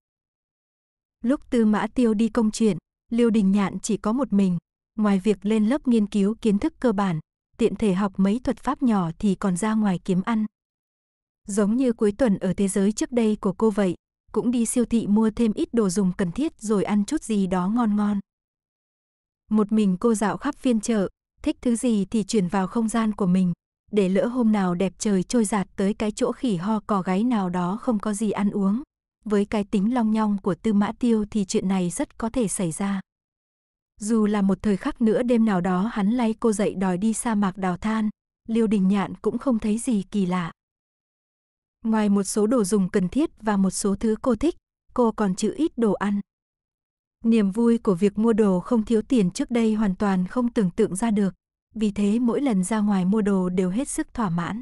Lúc Tư Mã Tiêu đi công chuyện, Liêu Đình Nhạn chỉ có một mình, ngoài việc lên lớp nghiên cứu kiến thức cơ bản, tiện thể học mấy thuật pháp nhỏ thì còn ra ngoài kiếm ăn. Giống như cuối tuần ở thế giới trước đây của cô vậy, cũng đi siêu thị mua thêm ít đồ dùng cần thiết rồi ăn chút gì đó ngon ngon một mình cô dạo khắp phiên chợ, thích thứ gì thì chuyển vào không gian của mình, để lỡ hôm nào đẹp trời trôi giạt tới cái chỗ khỉ ho cò gáy nào đó không có gì ăn uống. Với cái tính long nhong của Tư Mã Tiêu thì chuyện này rất có thể xảy ra. Dù là một thời khắc nữa đêm nào đó hắn lay cô dậy đòi đi sa mạc đào than, Liêu Đình Nhạn cũng không thấy gì kỳ lạ. Ngoài một số đồ dùng cần thiết và một số thứ cô thích, cô còn chữ ít đồ ăn. Niềm vui của việc mua đồ không thiếu tiền trước đây hoàn toàn không tưởng tượng ra được, vì thế mỗi lần ra ngoài mua đồ đều hết sức thỏa mãn.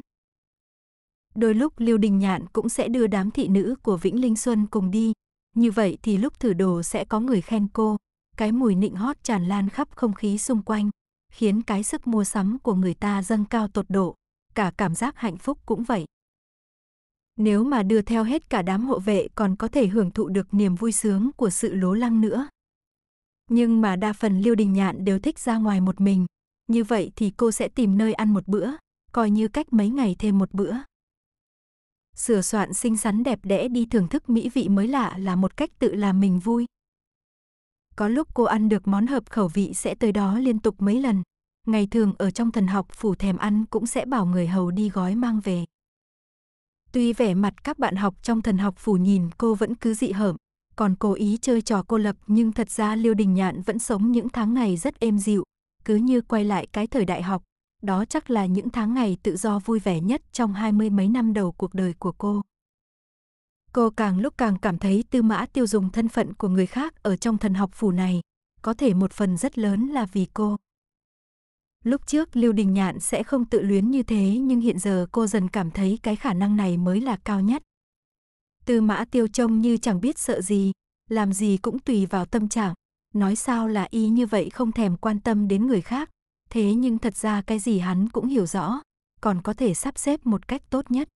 Đôi lúc Lưu Đình Nhạn cũng sẽ đưa đám thị nữ của Vĩnh Linh Xuân cùng đi, như vậy thì lúc thử đồ sẽ có người khen cô, cái mùi nịnh hót tràn lan khắp không khí xung quanh, khiến cái sức mua sắm của người ta dâng cao tột độ, cả cảm giác hạnh phúc cũng vậy nếu mà đưa theo hết cả đám hộ vệ còn có thể hưởng thụ được niềm vui sướng của sự lố lăng nữa. Nhưng mà đa phần Liêu Đình Nhạn đều thích ra ngoài một mình, như vậy thì cô sẽ tìm nơi ăn một bữa, coi như cách mấy ngày thêm một bữa. Sửa soạn xinh xắn đẹp đẽ đi thưởng thức mỹ vị mới lạ là một cách tự làm mình vui. Có lúc cô ăn được món hợp khẩu vị sẽ tới đó liên tục mấy lần. Ngày thường ở trong thần học phủ thèm ăn cũng sẽ bảo người hầu đi gói mang về. Tuy vẻ mặt các bạn học trong thần học phủ nhìn cô vẫn cứ dị hợm, còn cố ý chơi trò cô lập nhưng thật ra Liêu Đình Nhạn vẫn sống những tháng ngày rất êm dịu, cứ như quay lại cái thời đại học. Đó chắc là những tháng ngày tự do vui vẻ nhất trong hai mươi mấy năm đầu cuộc đời của cô. Cô càng lúc càng cảm thấy tư mã tiêu dùng thân phận của người khác ở trong thần học phủ này, có thể một phần rất lớn là vì cô. Lúc trước Lưu Đình Nhạn sẽ không tự luyến như thế nhưng hiện giờ cô dần cảm thấy cái khả năng này mới là cao nhất. Tư mã tiêu trông như chẳng biết sợ gì, làm gì cũng tùy vào tâm trạng. Nói sao là y như vậy không thèm quan tâm đến người khác, thế nhưng thật ra cái gì hắn cũng hiểu rõ, còn có thể sắp xếp một cách tốt nhất.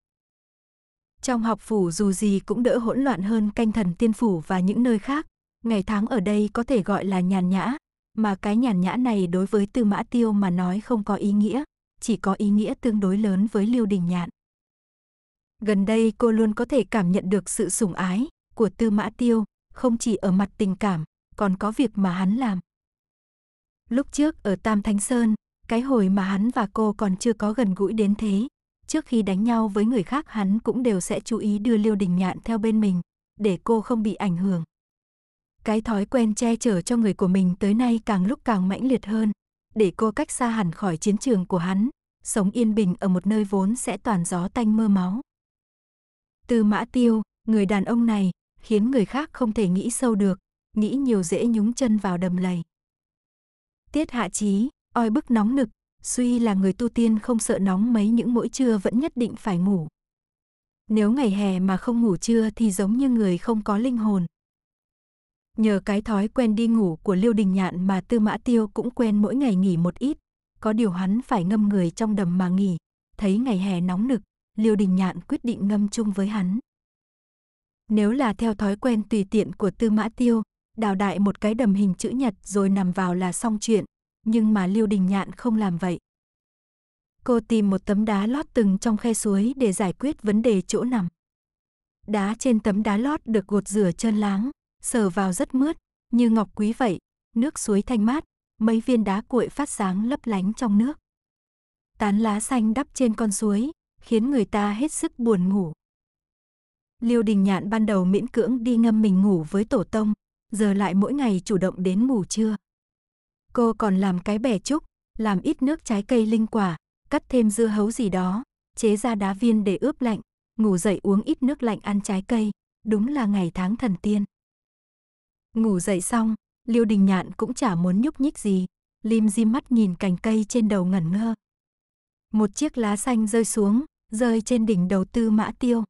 Trong học phủ dù gì cũng đỡ hỗn loạn hơn canh thần tiên phủ và những nơi khác, ngày tháng ở đây có thể gọi là nhàn nhã, mà cái nhàn nhã này đối với Tư Mã Tiêu mà nói không có ý nghĩa, chỉ có ý nghĩa tương đối lớn với Lưu Đình Nhạn. Gần đây cô luôn có thể cảm nhận được sự sủng ái của Tư Mã Tiêu, không chỉ ở mặt tình cảm, còn có việc mà hắn làm. Lúc trước ở Tam Thánh Sơn, cái hồi mà hắn và cô còn chưa có gần gũi đến thế, trước khi đánh nhau với người khác hắn cũng đều sẽ chú ý đưa Liêu Đình Nhạn theo bên mình, để cô không bị ảnh hưởng. Cái thói quen che chở cho người của mình tới nay càng lúc càng mãnh liệt hơn, để cô cách xa hẳn khỏi chiến trường của hắn, sống yên bình ở một nơi vốn sẽ toàn gió tanh mưa máu. Từ mã tiêu, người đàn ông này, khiến người khác không thể nghĩ sâu được, nghĩ nhiều dễ nhúng chân vào đầm lầy. Tiết hạ trí, oi bức nóng nực, suy là người tu tiên không sợ nóng mấy những mỗi trưa vẫn nhất định phải ngủ. Nếu ngày hè mà không ngủ trưa thì giống như người không có linh hồn. Nhờ cái thói quen đi ngủ của Liêu Đình Nhạn mà Tư Mã Tiêu cũng quen mỗi ngày nghỉ một ít, có điều hắn phải ngâm người trong đầm mà nghỉ. Thấy ngày hè nóng nực, Liêu Đình Nhạn quyết định ngâm chung với hắn. Nếu là theo thói quen tùy tiện của Tư Mã Tiêu, đào đại một cái đầm hình chữ nhật rồi nằm vào là xong chuyện, nhưng mà Liêu Đình Nhạn không làm vậy. Cô tìm một tấm đá lót từng trong khe suối để giải quyết vấn đề chỗ nằm. Đá trên tấm đá lót được gột rửa trơn láng, sờ vào rất mướt, như ngọc quý vậy, nước suối thanh mát, mấy viên đá cuội phát sáng lấp lánh trong nước. Tán lá xanh đắp trên con suối, khiến người ta hết sức buồn ngủ. Liêu Đình Nhạn ban đầu miễn cưỡng đi ngâm mình ngủ với tổ tông, giờ lại mỗi ngày chủ động đến ngủ trưa. Cô còn làm cái bẻ trúc, làm ít nước trái cây linh quả, cắt thêm dưa hấu gì đó, chế ra đá viên để ướp lạnh, ngủ dậy uống ít nước lạnh ăn trái cây, đúng là ngày tháng thần tiên. Ngủ dậy xong, Liêu Đình Nhạn cũng chả muốn nhúc nhích gì, lim di mắt nhìn cành cây trên đầu ngẩn ngơ. Một chiếc lá xanh rơi xuống, rơi trên đỉnh đầu tư mã tiêu.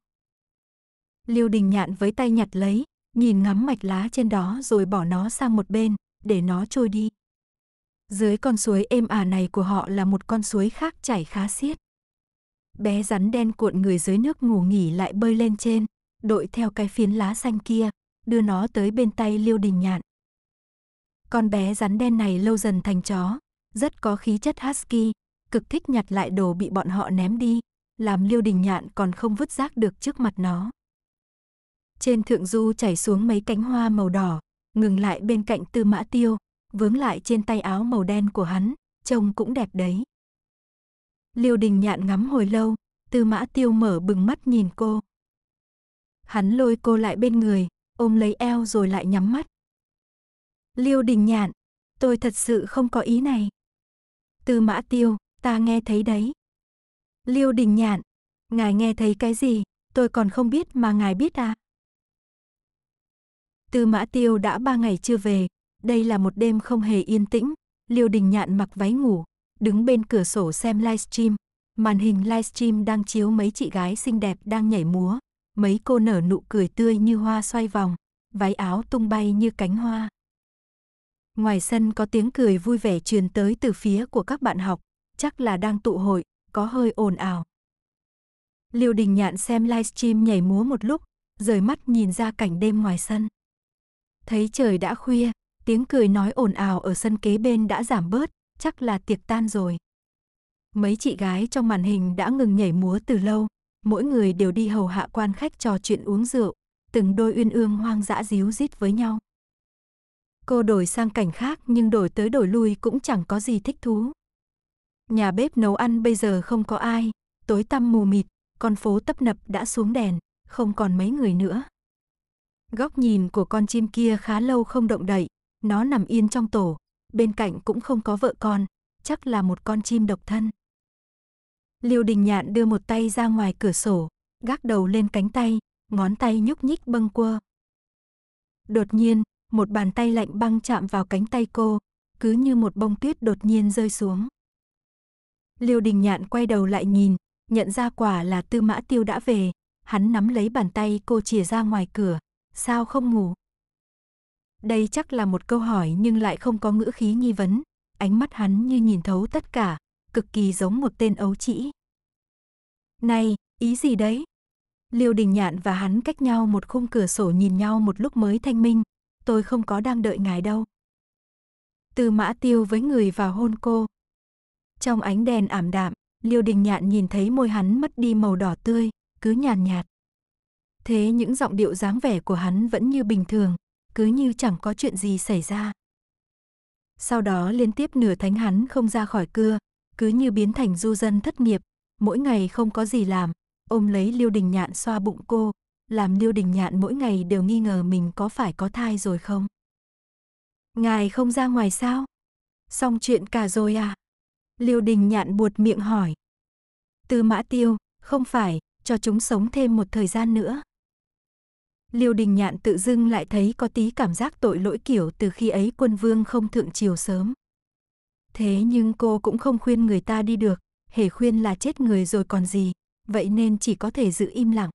Liêu Đình Nhạn với tay nhặt lấy, nhìn ngắm mạch lá trên đó rồi bỏ nó sang một bên, để nó trôi đi. Dưới con suối êm ả này của họ là một con suối khác chảy khá xiết. Bé rắn đen cuộn người dưới nước ngủ nghỉ lại bơi lên trên, đội theo cái phiến lá xanh kia, đưa nó tới bên tay Liêu Đình Nhạn. Con bé rắn đen này lâu dần thành chó, rất có khí chất husky, cực thích nhặt lại đồ bị bọn họ ném đi, làm Liêu Đình Nhạn còn không vứt rác được trước mặt nó. Trên thượng du chảy xuống mấy cánh hoa màu đỏ, ngừng lại bên cạnh Tư Mã Tiêu, vướng lại trên tay áo màu đen của hắn, trông cũng đẹp đấy. Liêu Đình Nhạn ngắm hồi lâu, Tư Mã Tiêu mở bừng mắt nhìn cô. Hắn lôi cô lại bên người, ôm lấy eo rồi lại nhắm mắt. Liêu đình nhạn, tôi thật sự không có ý này. Tư mã tiêu, ta nghe thấy đấy. Liêu đình nhạn, ngài nghe thấy cái gì, tôi còn không biết mà ngài biết à. Tư mã tiêu đã ba ngày chưa về, đây là một đêm không hề yên tĩnh. Liêu đình nhạn mặc váy ngủ, đứng bên cửa sổ xem livestream. Màn hình livestream đang chiếu mấy chị gái xinh đẹp đang nhảy múa, mấy cô nở nụ cười tươi như hoa xoay vòng, váy áo tung bay như cánh hoa. Ngoài sân có tiếng cười vui vẻ truyền tới từ phía của các bạn học, chắc là đang tụ hội, có hơi ồn ào. Liêu Đình Nhạn xem livestream nhảy múa một lúc, rời mắt nhìn ra cảnh đêm ngoài sân. Thấy trời đã khuya, tiếng cười nói ồn ào ở sân kế bên đã giảm bớt, chắc là tiệc tan rồi. Mấy chị gái trong màn hình đã ngừng nhảy múa từ lâu, mỗi người đều đi hầu hạ quan khách trò chuyện uống rượu, từng đôi uyên ương hoang dã díu dít với nhau. Cô đổi sang cảnh khác nhưng đổi tới đổi lui cũng chẳng có gì thích thú. Nhà bếp nấu ăn bây giờ không có ai, tối tăm mù mịt, con phố tấp nập đã xuống đèn, không còn mấy người nữa. Góc nhìn của con chim kia khá lâu không động đậy, nó nằm yên trong tổ, bên cạnh cũng không có vợ con, chắc là một con chim độc thân. Liêu Đình Nhạn đưa một tay ra ngoài cửa sổ, gác đầu lên cánh tay, ngón tay nhúc nhích bâng quơ. Đột nhiên, một bàn tay lạnh băng chạm vào cánh tay cô, cứ như một bông tuyết đột nhiên rơi xuống. Liêu Đình Nhạn quay đầu lại nhìn, nhận ra quả là Tư Mã Tiêu đã về, hắn nắm lấy bàn tay cô chìa ra ngoài cửa, sao không ngủ? Đây chắc là một câu hỏi nhưng lại không có ngữ khí nghi vấn, ánh mắt hắn như nhìn thấu tất cả, cực kỳ giống một tên ấu trĩ. Này, ý gì đấy? Liêu Đình Nhạn và hắn cách nhau một khung cửa sổ nhìn nhau một lúc mới thanh minh, tôi không có đang đợi ngài đâu. Từ mã tiêu với người vào hôn cô. Trong ánh đèn ảm đạm, Liêu Đình Nhạn nhìn thấy môi hắn mất đi màu đỏ tươi, cứ nhàn nhạt, Thế những giọng điệu dáng vẻ của hắn vẫn như bình thường, cứ như chẳng có chuyện gì xảy ra. Sau đó liên tiếp nửa thánh hắn không ra khỏi cưa, cứ như biến thành du dân thất nghiệp, mỗi ngày không có gì làm, ôm lấy Liêu Đình Nhạn xoa bụng cô, làm Liêu Đình Nhạn mỗi ngày đều nghi ngờ mình có phải có thai rồi không. Ngài không ra ngoài sao? Xong chuyện cả rồi à? Liêu Đình Nhạn buột miệng hỏi. Tư mã tiêu, không phải, cho chúng sống thêm một thời gian nữa. Liêu Đình Nhạn tự dưng lại thấy có tí cảm giác tội lỗi kiểu từ khi ấy quân vương không thượng triều sớm. Thế nhưng cô cũng không khuyên người ta đi được, hề khuyên là chết người rồi còn gì, vậy nên chỉ có thể giữ im lặng.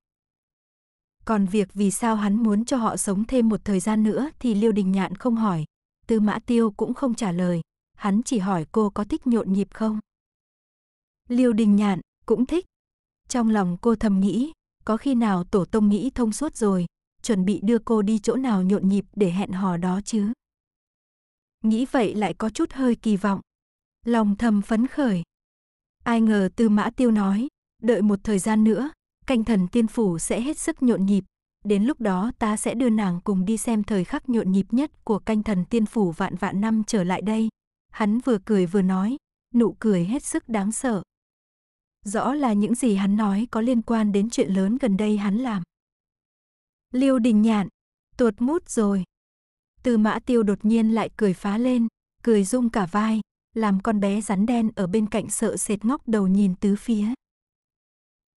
Còn việc vì sao hắn muốn cho họ sống thêm một thời gian nữa thì Liêu Đình Nhạn không hỏi, Tư Mã Tiêu cũng không trả lời, hắn chỉ hỏi cô có thích nhộn nhịp không. Liêu Đình Nhạn cũng thích. Trong lòng cô thầm nghĩ, có khi nào tổ tông nghĩ thông suốt rồi, chuẩn bị đưa cô đi chỗ nào nhộn nhịp để hẹn hò đó chứ. Nghĩ vậy lại có chút hơi kỳ vọng, lòng thầm phấn khởi. Ai ngờ Tư Mã Tiêu nói, đợi một thời gian nữa, canh thần tiên phủ sẽ hết sức nhộn nhịp, đến lúc đó ta sẽ đưa nàng cùng đi xem thời khắc nhộn nhịp nhất của canh thần tiên phủ vạn vạn năm trở lại đây. Hắn vừa cười vừa nói, nụ cười hết sức đáng sợ. Rõ là những gì hắn nói có liên quan đến chuyện lớn gần đây hắn làm. Liêu đình nhạn, tuột mút rồi. Từ mã tiêu đột nhiên lại cười phá lên, cười rung cả vai, làm con bé rắn đen ở bên cạnh sợ sệt ngóc đầu nhìn tứ phía.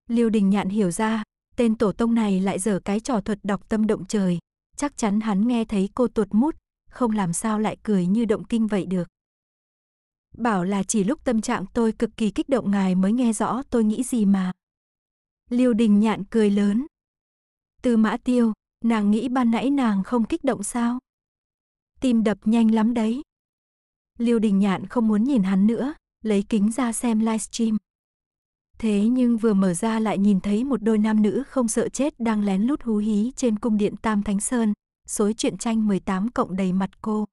Liêu Đình Nhạn hiểu ra, tên tổ tông này lại dở cái trò thuật đọc tâm động trời, chắc chắn hắn nghe thấy cô tuột mút, không làm sao lại cười như động kinh vậy được. Bảo là chỉ lúc tâm trạng tôi cực kỳ kích động ngài mới nghe rõ tôi nghĩ gì mà. Liêu Đình Nhạn cười lớn. Từ mã tiêu, nàng nghĩ ban nãy nàng không kích động sao? Tim đập nhanh lắm đấy. Lưu Đình Nhạn không muốn nhìn hắn nữa, lấy kính ra xem livestream. Thế nhưng vừa mở ra lại nhìn thấy một đôi nam nữ không sợ chết đang lén lút hú hí trên cung điện Tam Thánh Sơn, xối chuyện tranh 18 cộng đầy mặt cô.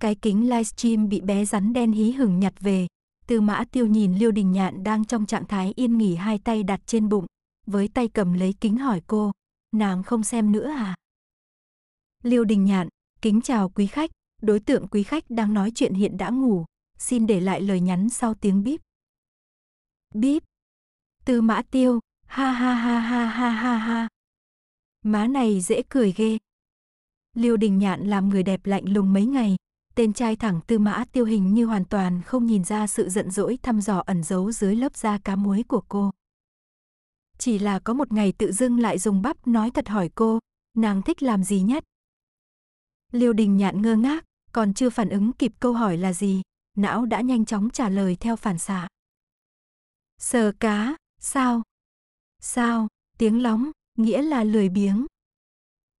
Cái kính livestream bị bé rắn đen hí hửng nhặt về, Tư Mã Tiêu nhìn Liêu Đình Nhạn đang trong trạng thái yên nghỉ hai tay đặt trên bụng, với tay cầm lấy kính hỏi cô, nàng không xem nữa à? Liêu Đình Nhạn, kính chào quý khách, Đối tượng quý khách đang nói chuyện hiện đã ngủ, xin để lại lời nhắn sau tiếng bíp. Bíp. Tư mã tiêu, ha ha ha ha ha ha ha. Má này dễ cười ghê. Liêu Đình Nhạn làm người đẹp lạnh lùng mấy ngày, tên trai thẳng tư mã tiêu hình như hoàn toàn không nhìn ra sự giận dỗi thăm dò ẩn giấu dưới lớp da cá muối của cô. Chỉ là có một ngày tự dưng lại dùng bắp nói thật hỏi cô, nàng thích làm gì nhất? Liêu Đình Nhạn ngơ ngác, còn chưa phản ứng kịp câu hỏi là gì, não đã nhanh chóng trả lời theo phản xạ. Sờ cá, sao? Sao, tiếng lóng, nghĩa là lười biếng.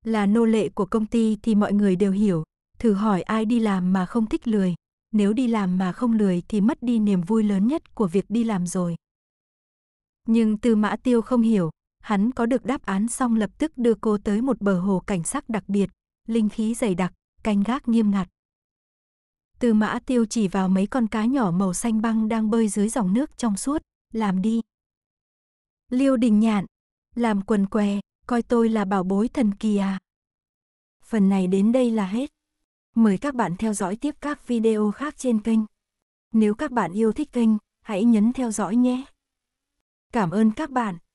Là nô lệ của công ty thì mọi người đều hiểu, thử hỏi ai đi làm mà không thích lười, nếu đi làm mà không lười thì mất đi niềm vui lớn nhất của việc đi làm rồi. Nhưng Tư Mã Tiêu không hiểu, hắn có được đáp án xong lập tức đưa cô tới một bờ hồ cảnh sắc đặc biệt, linh khí dày đặc, canh gác nghiêm ngặt. Từ mã tiêu chỉ vào mấy con cá nhỏ màu xanh băng đang bơi dưới dòng nước trong suốt, làm đi. Liêu đình nhạn, làm quần què, coi tôi là bảo bối thần kỳ à. Phần này đến đây là hết. Mời các bạn theo dõi tiếp các video khác trên kênh. Nếu các bạn yêu thích kênh, hãy nhấn theo dõi nhé. Cảm ơn các bạn.